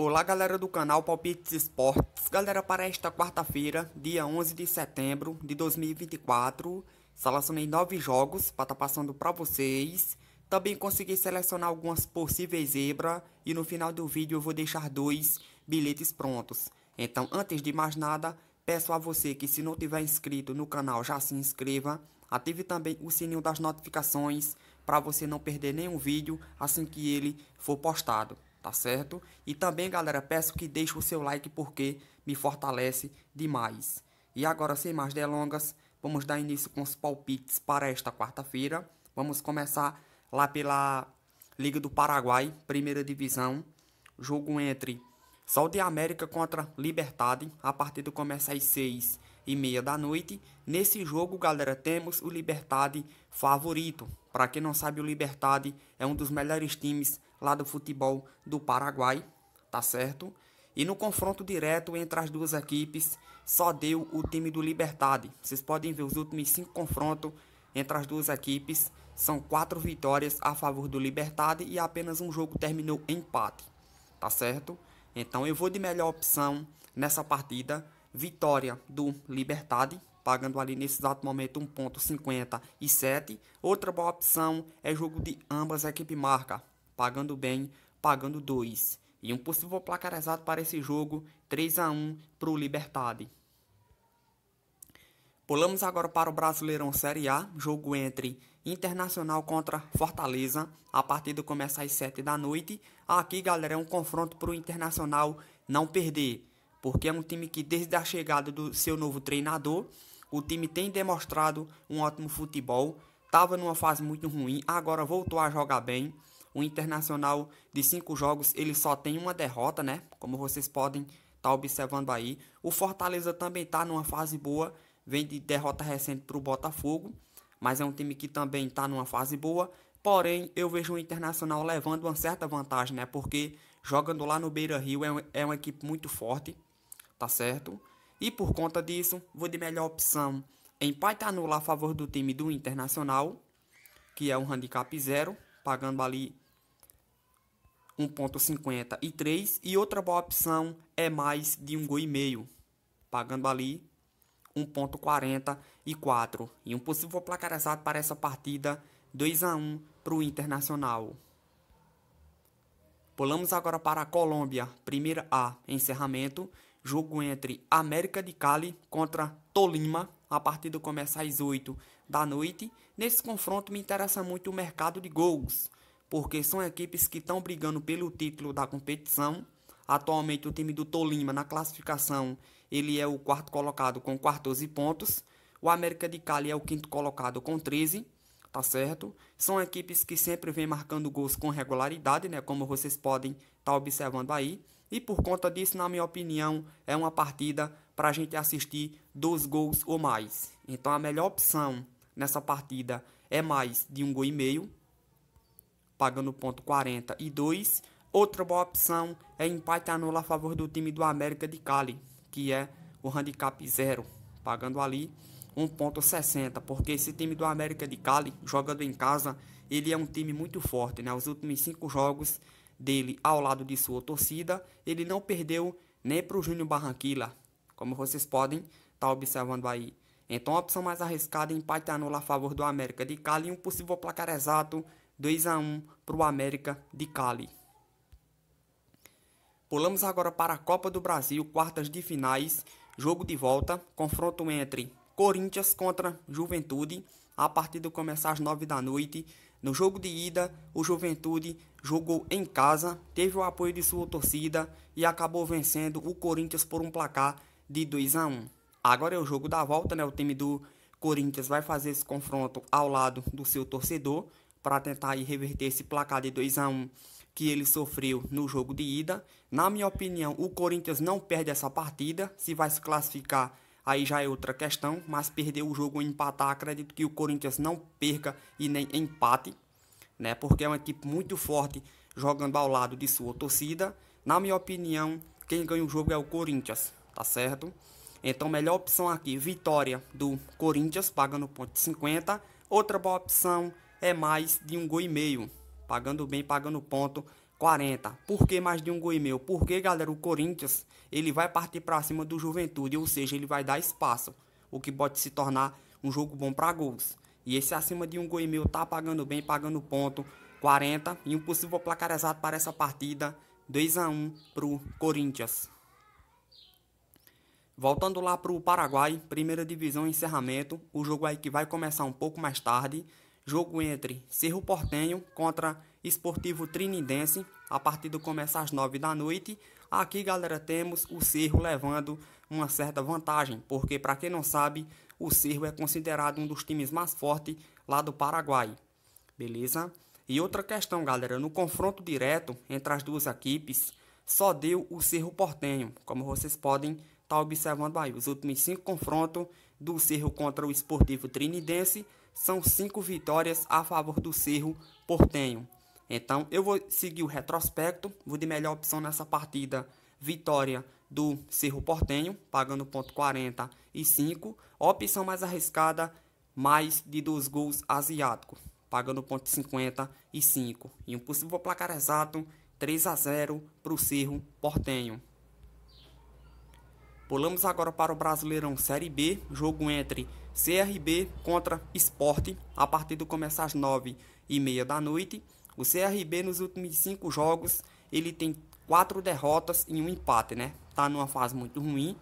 Olá galera do canal Palpites Esportes, galera para esta quarta-feira, dia 11 de setembro de 2024, selecionei nove jogos para estar tá passando para vocês, também consegui selecionar algumas possíveis zebra e no final do vídeo eu vou deixar dois bilhetes prontos. Então antes de mais nada, peço a você que se não tiver inscrito no canal já se inscreva, ative também o sininho das notificações para você não perder nenhum vídeo assim que ele for postado tá certo? E também, galera, peço que deixe o seu like porque me fortalece demais. E agora, sem mais delongas, vamos dar início com os palpites para esta quarta-feira. Vamos começar lá pela Liga do Paraguai, primeira divisão. Jogo entre Sol de América contra Libertad. A partida começa às seis e meia da noite. Nesse jogo, galera, temos o Libertad favorito. Para quem não sabe, o Libertad é um dos melhores times lá do futebol do Paraguai, tá certo? E no confronto direto entre as duas equipes, só deu o time do Libertad. Vocês podem ver os últimos cinco confrontos entre as duas equipes. São quatro vitórias a favor do Libertad e apenas um jogo terminou empate. Tá certo? Então eu vou de melhor opção nessa partida. Vitória do Libertad pagando ali nesse exato momento 1,57. Outra boa opção é jogo de ambas equipes marca, pagando bem, pagando 2. E um possível placar exato para esse jogo, 3 a 1 para o Libertad. Pulamos agora para o Brasileirão Série A, jogo entre Internacional contra Fortaleza. A partida começa às 7 da noite. Aqui, galera, é um confronto para o Internacional não perder, porque é um time que desde a chegada do seu novo treinador o time tem demonstrado um ótimo futebol, estava numa fase muito ruim, agora voltou a jogar bem. O Internacional de cinco jogos ele só tem uma derrota, né? Como vocês podem estar tá observando aí. O Fortaleza também está numa fase boa, vem de derrota recente para o Botafogo, mas é um time que também está numa fase boa. Porém, eu vejo o Internacional levando uma certa vantagem, né? Porque jogando lá no Beira Rio é, um, é uma equipe muito forte, tá certo? E por conta disso, vou de melhor opção empate anulo a favor do time do Internacional, que é um handicap zero, pagando ali 1.50 e 3. E outra boa opção é mais de um gol e meio, pagando ali 1.44 e E um possível placar exato para essa partida, 2 a 1 para o Internacional. Pulamos agora para a Colômbia, primeira A, encerramento jogo entre América de Cali contra Tolima. A partida começa às 8 da noite. Nesse confronto me interessa muito o mercado de gols, porque são equipes que estão brigando pelo título da competição. Atualmente o time do Tolima na classificação, ele é o quarto colocado com 14 pontos. O América de Cali é o quinto colocado com 13, tá certo? São equipes que sempre vêm marcando gols com regularidade, né, como vocês podem estar tá observando aí. E por conta disso, na minha opinião, é uma partida para a gente assistir dois gols ou mais. Então a melhor opção nessa partida é mais de um gol e meio, pagando ponto 42. Outra boa opção é empate anula a favor do time do América de Cali, que é o handicap zero, pagando ali 1.60, porque esse time do América de Cali, jogando em casa, ele é um time muito forte, né? Os últimos cinco jogos dele ao lado de sua torcida, ele não perdeu nem para o Júnior Barranquilla, como vocês podem estar tá observando aí. Então a opção mais arriscada é empate anulo a favor do América de Cali e um possível placar exato 2 a 1 para o América de Cali. Pulamos agora para a Copa do Brasil, quartas de finais, jogo de volta, confronto entre Corinthians contra Juventude, a partida começa às 9 da noite no jogo de ida, o Juventude jogou em casa, teve o apoio de sua torcida e acabou vencendo o Corinthians por um placar de 2 a 1. Agora é o jogo da volta, né? O time do Corinthians vai fazer esse confronto ao lado do seu torcedor para tentar reverter esse placar de 2 a 1 que ele sofreu no jogo de ida. Na minha opinião, o Corinthians não perde essa partida, se vai se classificar aí já é outra questão, mas perder o jogo ou empatar, acredito que o Corinthians não perca e nem empate, né? Porque é uma equipe muito forte jogando ao lado de sua torcida. Na minha opinião, quem ganha o jogo é o Corinthians, tá certo? Então, melhor opção aqui, vitória do Corinthians, pagando ponto 50. Outra boa opção é mais de um gol e meio, pagando bem, pagando ponto 40. Por que mais de um gol e meio? Porque, galera, o Corinthians ele vai partir para cima do Juventude, ou seja, ele vai dar espaço, o que pode se tornar um jogo bom para gols. E esse acima de um gol e meio tá pagando bem, pagando ponto. 40 e um possível placar exato para essa partida, 2 a 1 pro Corinthians. Voltando lá pro Paraguai, primeira divisão encerramento, o jogo aí que vai começar um pouco mais tarde. Jogo entre Cerro Portenho contra Esportivo Trinidense, a partida começa às 9 da noite. Aqui, galera, temos o Cerro levando uma certa vantagem, porque para quem não sabe, o Cerro é considerado um dos times mais fortes lá do Paraguai. Beleza? E outra questão, galera, no confronto direto entre as duas equipes, só deu o Cerro Portenho, como vocês podem estar tá observando aí. Os últimos cinco confrontos do Cerro contra o Esportivo Trinidense são cinco vitórias a favor do Cerro Portenho. Então eu vou seguir o retrospecto, vou de melhor opção nessa partida, vitória do Cerro Portenho, pagando ponto 45, opção mais arriscada, mais de dois gols asiático, pagando ponto 55, e um possível placar exato 3 a 0 para o Cerro Portenho. Pulamos agora para o Brasileirão Série B, jogo entre CRB contra Sport, a partir do começo às 9 e meia da noite. O CRB nos últimos cinco jogos, ele tem quatro derrotas e um empate, né? Tá numa fase muito ruim.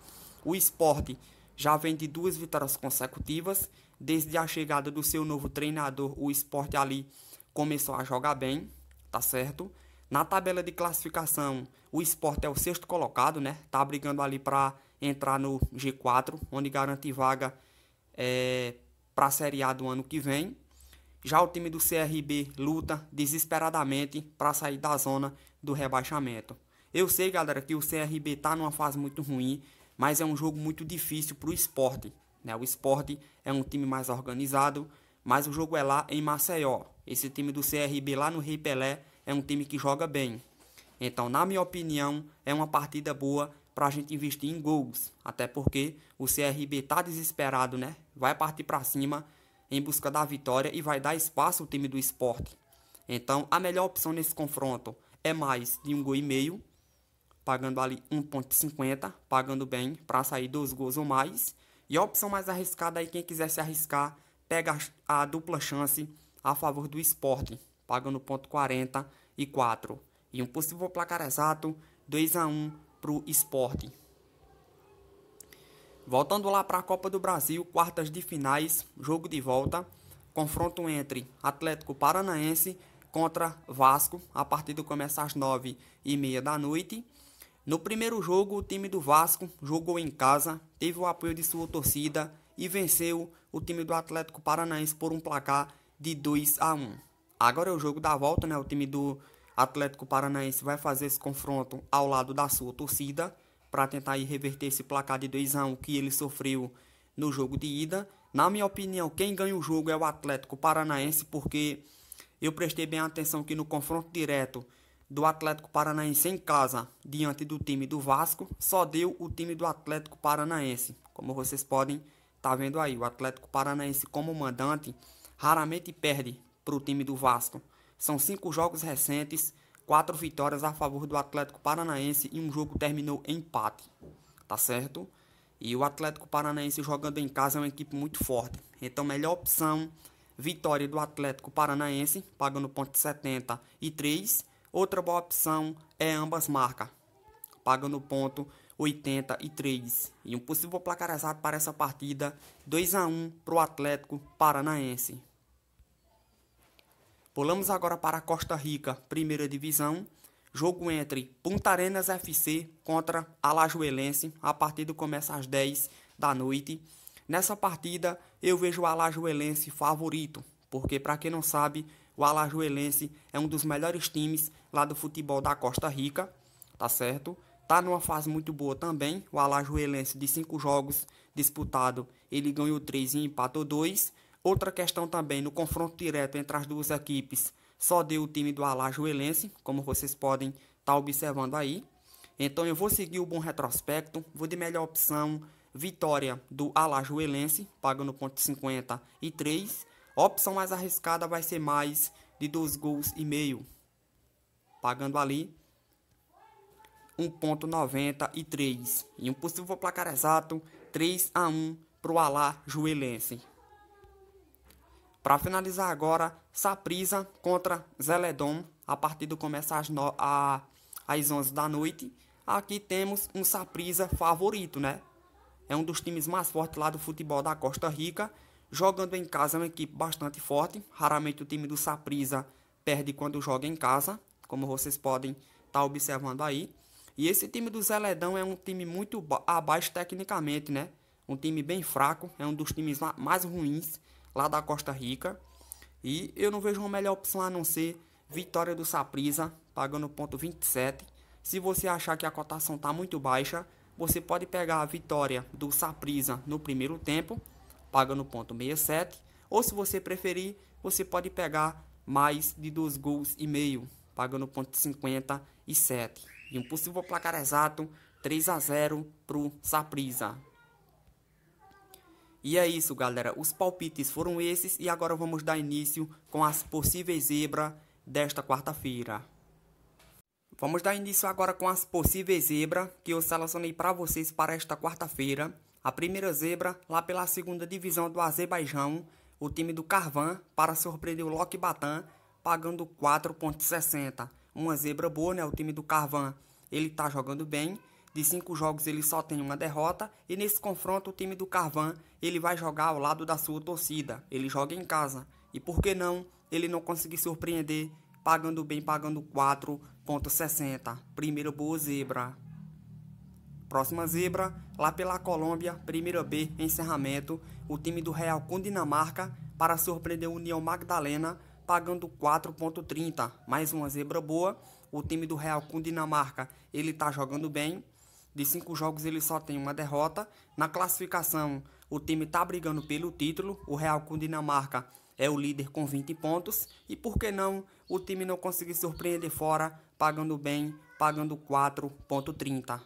O Sport já vem de duas vitórias consecutivas. Desde a chegada do seu novo treinador, o Sport ali começou a jogar bem, tá certo? Na tabela de classificação, o Sport é o sexto colocado, né? Tá brigando ali para entrar no G4, onde garante vaga é, para a Série A do ano que vem. Já o time do CRB luta desesperadamente para sair da zona do rebaixamento. Eu sei, galera, que o CRB está numa fase muito ruim, mas é um jogo muito difícil para o esporte. Né? O esporte é um time mais organizado, mas o jogo é lá em Maceió. Esse time do CRB lá no Rei Pelé é um time que joga bem. Então, na minha opinião, é uma partida boa para a gente investir em gols, até porque o CRB tá desesperado, né? Vai partir para cima em busca da vitória e vai dar espaço ao time do esporte. Então, a melhor opção nesse confronto é mais de um gol e meio, pagando ali 1.50, pagando bem para sair dois gols ou mais. E a opção mais arriscada aí, quem quiser se arriscar, pega a dupla chance a favor do esporte, pagando 1.44. E um possível placar exato, 2 a 1 para o esporte. Voltando lá para a Copa do Brasil, quartas de finais, jogo de volta, confronto entre Atlético Paranaense contra Vasco. A partida começa às nove e meia da noite. No primeiro jogo, o time do Vasco jogou em casa, teve o apoio de sua torcida e venceu o time do Atlético Paranaense por um placar de 2 a 1. Agora é o jogo da volta, né? O time do Atlético Paranaense vai fazer esse confronto ao lado da sua torcida para tentar reverter esse placar de 2 a 1 que ele sofreu no jogo de ida. Na minha opinião, quem ganha o jogo é o Atlético Paranaense, porque eu prestei bem atenção que no confronto direto do Atlético Paranaense em casa, diante do time do Vasco, só deu o time do Atlético Paranaense. Como vocês podem estar tá vendo aí, o Atlético Paranaense como mandante raramente perde para o time do Vasco. São cinco jogos recentes, quatro vitórias a favor do Atlético Paranaense e um jogo terminou empate, tá certo? E o Atlético Paranaense jogando em casa é uma equipe muito forte. Então, melhor opção, vitória do Atlético Paranaense, pagando ponto 70 e 3. Outra boa opção é ambas marcas, pagando ponto 83. E um possível placar exato para essa partida, 2 a 1 para o Atlético Paranaense. Pulamos agora para Costa Rica, primeira divisão. Jogo entre Punta Arenas FC contra Alajuelense. A partida começa às 10 da noite. Nessa partida, eu vejo o Alajuelense favorito, porque para quem não sabe, o Alajuelense é um dos melhores times lá do futebol da Costa Rica, tá certo? Tá numa fase muito boa também. O Alajuelense de cinco jogos disputado, ele ganhou três e empatou dois. Outra questão também no confronto direto entre as duas equipes, só deu o time do Alajuelense, como vocês podem estar tá observando aí. Então eu vou seguir o bom retrospecto, vou de melhor opção, vitória do Alajuelense, pagando ponto 50 e A opção mais arriscada vai ser mais de dois gols e meio, pagando ali 1.93. E um possível placar exato, 3 a 1 para o Alajuelense. Para finalizar agora, Saprisa contra Zeledon, a partida começa às, no... a... às 11 da noite. Aqui temos um Saprisa favorito, né? É um dos times mais fortes lá do futebol da Costa Rica. Jogando em casa é uma equipe bastante forte. Raramente o time do Saprisa perde quando joga em casa, como vocês podem estar tá observando aí. E esse time do Zeledão é um time muito abaixo tecnicamente, né? Um time bem fraco, é um dos times mais ruins lá da Costa Rica. E eu não vejo uma melhor opção a não ser vitória do Saprisa, pagando ponto 27. Se você achar que a cotação está muito baixa, você pode pegar a vitória do Saprisa no primeiro tempo, pagando ponto 67. Ou se você preferir, você pode pegar mais de 2 gols e meio, pagando ponto 57. E um possível placar exato, 3 a 0 para o Saprisa. E é isso, galera. Os palpites foram esses e agora vamos dar início com as possíveis zebras desta quarta-feira. Vamos dar início agora com as possíveis zebras que eu selecionei para vocês para esta quarta-feira. A primeira zebra, lá pela segunda divisão do Azerbaijão, o time do Carvan, para surpreender o Loki Batan, pagando 4,60. Uma zebra boa, né? O time do Carvan, ele tá jogando bem de cinco jogos ele só tem uma derrota e nesse confronto o time do Carvan ele vai jogar ao lado da sua torcida. Ele joga em casa e por que não ele não conseguir surpreender pagando bem, pagando 4.60. Primeiro boa zebra. Próxima zebra, lá pela Colômbia, primeira B, encerramento, o time do Real com Dinamarca para surpreender o União Magdalena pagando 4.30. Mais uma zebra boa. O time do Real com Dinamarca, ele tá jogando bem de cinco jogos ele só tem uma derrota. Na classificação, o time está brigando pelo título. O Real com Dinamarca é o líder com 20 pontos. E por que não o time não conseguir surpreender fora, pagando bem, pagando 4,30.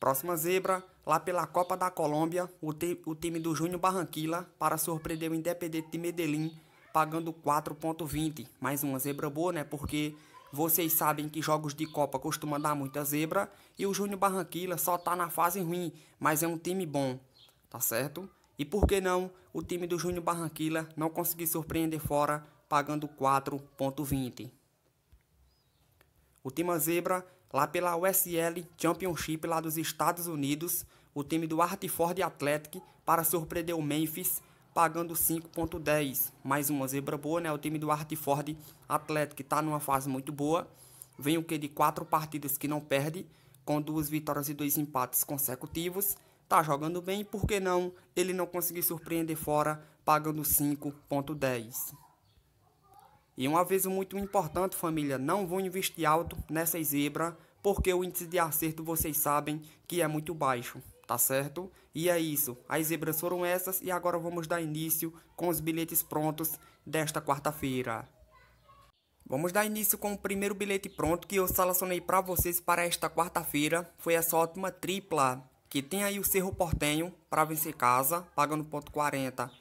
Próxima zebra, lá pela Copa da Colômbia, o, o time do Júnior Barranquilla para surpreender o Independente de Medellín, pagando 4,20. Mais uma zebra boa, né? Porque vocês sabem que jogos de Copa costuma dar muita zebra e o Júnior Barranquilla só tá na fase ruim, mas é um time bom, tá certo? E por que não o time do Júnior Barranquilla não conseguir surpreender fora pagando 4.20? O time Zebra, lá pela USL Championship lá dos Estados Unidos, o time do Hartford Athletic para surpreender o Memphis pagando 5.10. Mais uma zebra boa, né? O time do Hartford Atlético está numa fase muito boa. Vem o que de quatro partidas que não perde, com duas vitórias e dois empates consecutivos. Tá jogando bem, por que não? Ele não conseguiu surpreender fora, pagando 5.10. E um aviso muito importante, família, não vou investir alto nessa zebra, porque o índice de acerto vocês sabem que é muito baixo tá certo? E é isso, as zebras foram essas e agora vamos dar início com os bilhetes prontos desta quarta-feira. Vamos dar início com o primeiro bilhete pronto que eu selecionei para vocês para esta quarta-feira. Foi essa ótima tripla, que tem aí o Cerro Portenho para vencer casa, pagando ponto 46.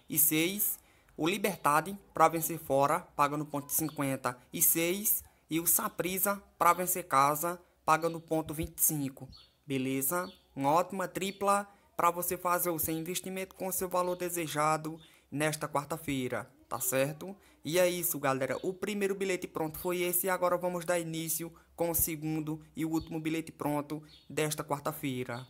e O Libertad para vencer fora, pagando ponto 56. e E o Saprisa para vencer casa, pagando ponto 25. Beleza? uma ótima tripla para você fazer o seu investimento com o seu valor desejado nesta quarta-feira, tá certo? E é isso, galera. O primeiro bilhete pronto foi esse e agora vamos dar início com o segundo e o último bilhete pronto desta quarta-feira.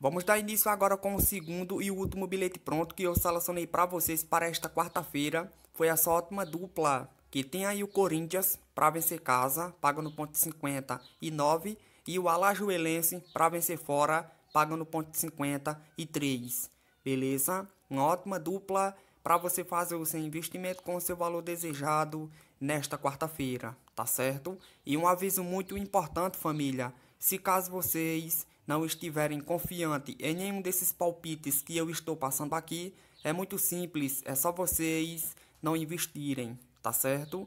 Vamos dar início agora com o segundo e o último bilhete pronto que eu selecionei para vocês para esta quarta-feira. Foi essa ótima dupla que tem aí o Corinthians para vencer casa, paga no ponto 59. e 9 e o Alajuelense para vencer fora, pagando ponto 53, beleza? Uma ótima dupla para você fazer o seu investimento com o seu valor desejado nesta quarta-feira, tá certo? E um aviso muito importante, família. Se caso vocês não estiverem confiante em nenhum desses palpites que eu estou passando aqui, é muito simples, é só vocês não investirem, tá certo?